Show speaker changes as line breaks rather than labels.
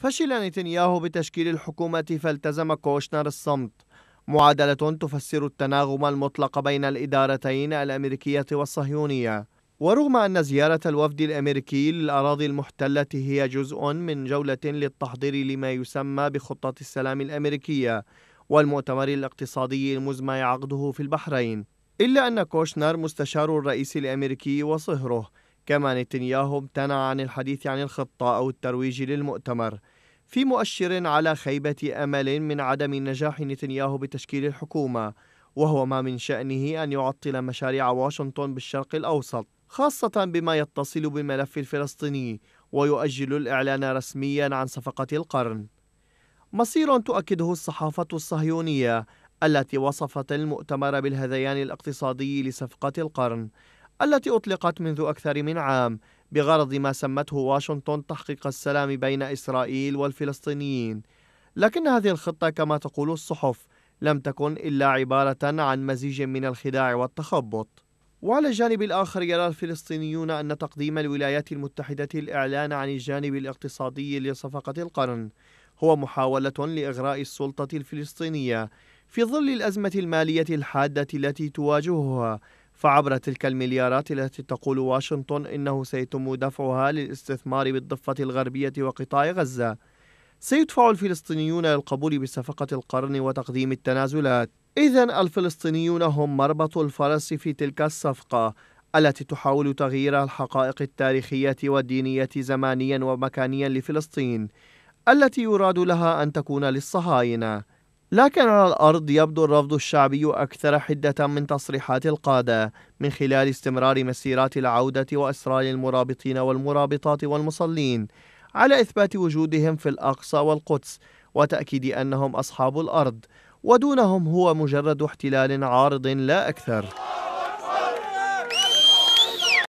فشل نتنياهو بتشكيل الحكومة فالتزم كوشنر الصمت معادلة تفسر التناغم المطلق بين الإدارتين الأمريكية والصهيونية ورغم أن زيارة الوفد الأمريكي للأراضي المحتلة هي جزء من جولة للتحضير لما يسمى بخطة السلام الأمريكية والمؤتمر الاقتصادي المزمع عقده في البحرين إلا أن كوشنر مستشار الرئيس الأمريكي وصهره كما نتنياهو امتنع عن الحديث عن الخطة أو الترويج للمؤتمر في مؤشر على خيبة أمل من عدم نجاح نتنياهو بتشكيل الحكومة وهو ما من شأنه أن يعطل مشاريع واشنطن بالشرق الأوسط خاصة بما يتصل بالملف الفلسطيني ويؤجل الإعلان رسميا عن صفقة القرن مصير تؤكده الصحافة الصهيونية التي وصفت المؤتمر بالهذيان الاقتصادي لصفقة القرن التي أطلقت منذ أكثر من عام بغرض ما سمته واشنطن تحقيق السلام بين إسرائيل والفلسطينيين لكن هذه الخطة كما تقول الصحف لم تكن إلا عبارة عن مزيج من الخداع والتخبط وعلى الجانب الآخر يرى الفلسطينيون أن تقديم الولايات المتحدة الإعلان عن الجانب الاقتصادي لصفقة القرن هو محاولة لإغراء السلطة الفلسطينية في ظل الأزمة المالية الحادة التي تواجهها فعبر تلك المليارات التي تقول واشنطن إنه سيتم دفعها للاستثمار بالضفة الغربية وقطاع غزة سيدفع الفلسطينيون للقبول بصفقة القرن وتقديم التنازلات إذا الفلسطينيون هم مربط الفرس في تلك الصفقة التي تحاول تغيير الحقائق التاريخية والدينية زمانيا ومكانيا لفلسطين التي يراد لها أن تكون للصهاينة لكن على الأرض يبدو الرفض الشعبي أكثر حدة من تصريحات القادة من خلال استمرار مسيرات العودة وإصرار المرابطين والمرابطات والمصلين على إثبات وجودهم في الأقصى والقدس وتأكيد أنهم أصحاب الأرض ودونهم هو مجرد احتلال عارض لا أكثر